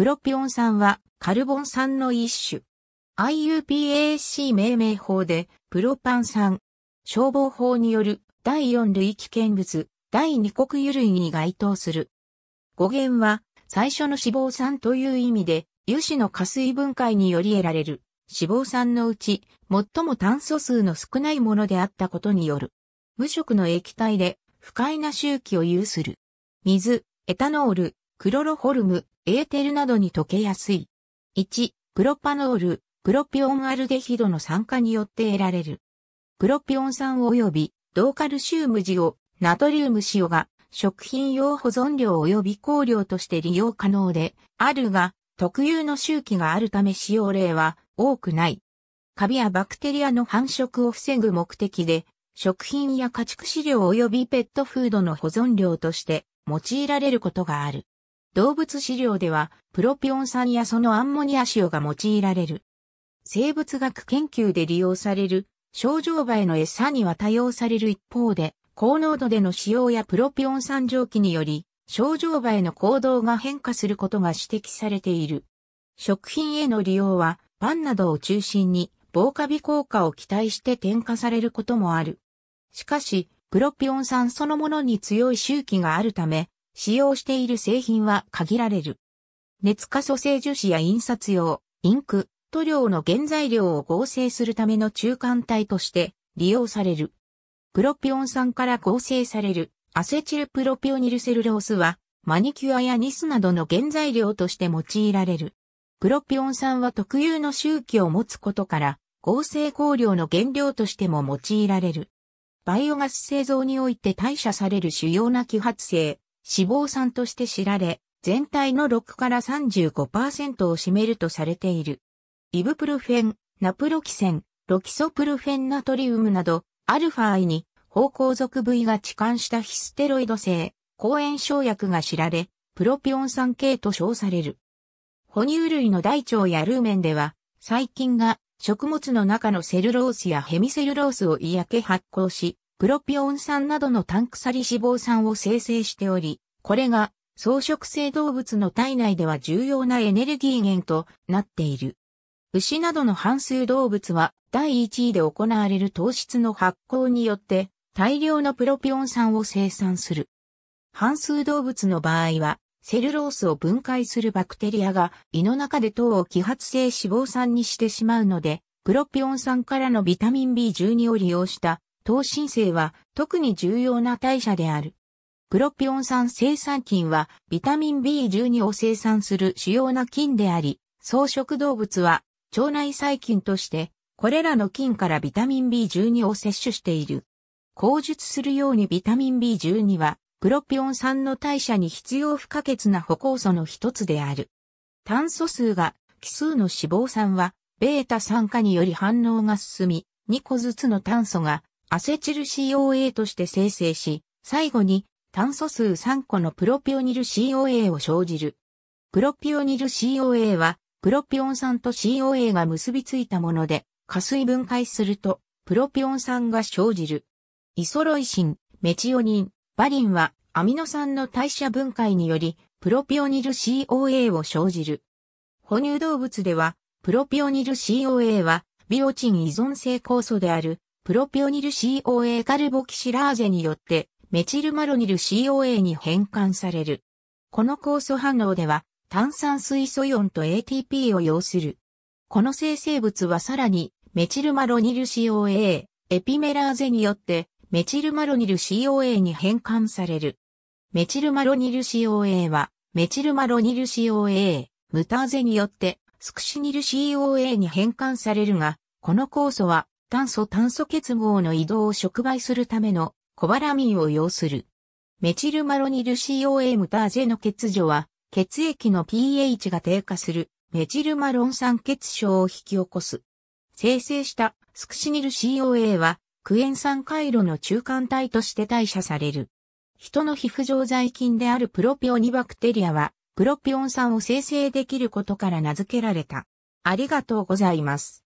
プロピオン酸はカルボン酸の一種。IUPAC 命名法でプロパン酸。消防法による第4類危険物、第2国油類に該当する。語源は最初の脂肪酸という意味で油脂の加水分解により得られる脂肪酸のうち最も炭素数の少ないものであったことによる。無色の液体で不快な周期を有する。水、エタノール、クロロホルム、エーテルなどに溶けやすい。1、プロパノール、プロピオンアルデヒドの酸化によって得られる。プロピオン酸及び、銅カルシウム塩、ナトリウム塩が、食品用保存料及び香料として利用可能で、あるが、特有の周期があるため使用例は多くない。カビやバクテリアの繁殖を防ぐ目的で、食品や家畜飼料及びペットフードの保存料として用いられることがある。動物飼料では、プロピオン酸やそのアンモニア塩が用いられる。生物学研究で利用される、症状場への餌には多用される一方で、高濃度での使用やプロピオン酸蒸気により、症状場への行動が変化することが指摘されている。食品への利用は、パンなどを中心に、防カビ効果を期待して添加されることもある。しかし、プロピオン酸そのものに強い周期があるため、使用している製品は限られる。熱化組性樹脂や印刷用、インク、塗料の原材料を合成するための中間体として利用される。プロピオン酸から合成されるアセチルプロピオニルセルロースはマニキュアやニスなどの原材料として用いられる。プロピオン酸は特有の周期を持つことから合成香料の原料としても用いられる。バイオガス製造において代謝される主要な揮発性、脂肪酸として知られ、全体の6から35%を占めるとされている。イブプルフェン、ナプロキセン、ロキソプルフェンナトリウムなど、アルファイに方向属部位が置換したヒステロイド性、抗炎症薬が知られ、プロピオン酸系と称される。哺乳類の大腸やルーメンでは、細菌が食物の中のセルロースやヘミセルロースを嫌気発酵し、プロピオン酸などのタンクサリ脂肪酸を生成しており、これが草食性動物の体内では重要なエネルギー源となっている。牛などの半数動物は第1位で行われる糖質の発酵によって大量のプロピオン酸を生産する。半数動物の場合はセルロースを分解するバクテリアが胃の中で糖を揮発性脂肪酸にしてしまうので、プロピオン酸からのビタミン B12 を利用した糖新生は特に重要な代謝である。プロピオン酸生産菌はビタミン B12 を生産する主要な菌であり、草食動物は腸内細菌としてこれらの菌からビタミン B12 を摂取している。口述するようにビタミン B12 はプロピオン酸の代謝に必要不可欠な補酵素の一つである。炭素数が奇数の脂肪酸は β 酸化により反応が進み、2個ずつの炭素がアセチル COA として生成し、最後に炭素数3個のプロピオニル COA を生じる。プロピオニル COA は、プロピオン酸と COA が結びついたもので、加水分解すると、プロピオン酸が生じる。イソロイシン、メチオニン、バリンは、アミノ酸の代謝分解により、プロピオニル COA を生じる。哺乳動物では、プロピオニル COA は、ビオチン依存性酵素であるプロピオニル COA カルボキシラーゼによってメチルマロニル COA に変換される。この酵素反応では炭酸水素イオンと ATP を要する。この生成物はさらにメチルマロニル COA、エピメラーゼによってメチルマロニル COA に変換される。メチルマロニル COA はメチルマロニル COA、ムターゼによってスクシニル COA に変換されるが、この酵素は炭素炭素結合の移動を触媒するためのコバラミンを要する。メチルマロニル COA ムタージェの欠如は、血液の pH が低下するメチルマロン酸欠症を引き起こす。生成したスクシニル COA は、クエン酸回路の中間体として代謝される。人の皮膚常在菌であるプロピオニバクテリアは、プロピオン酸を生成できることから名付けられた。ありがとうございます。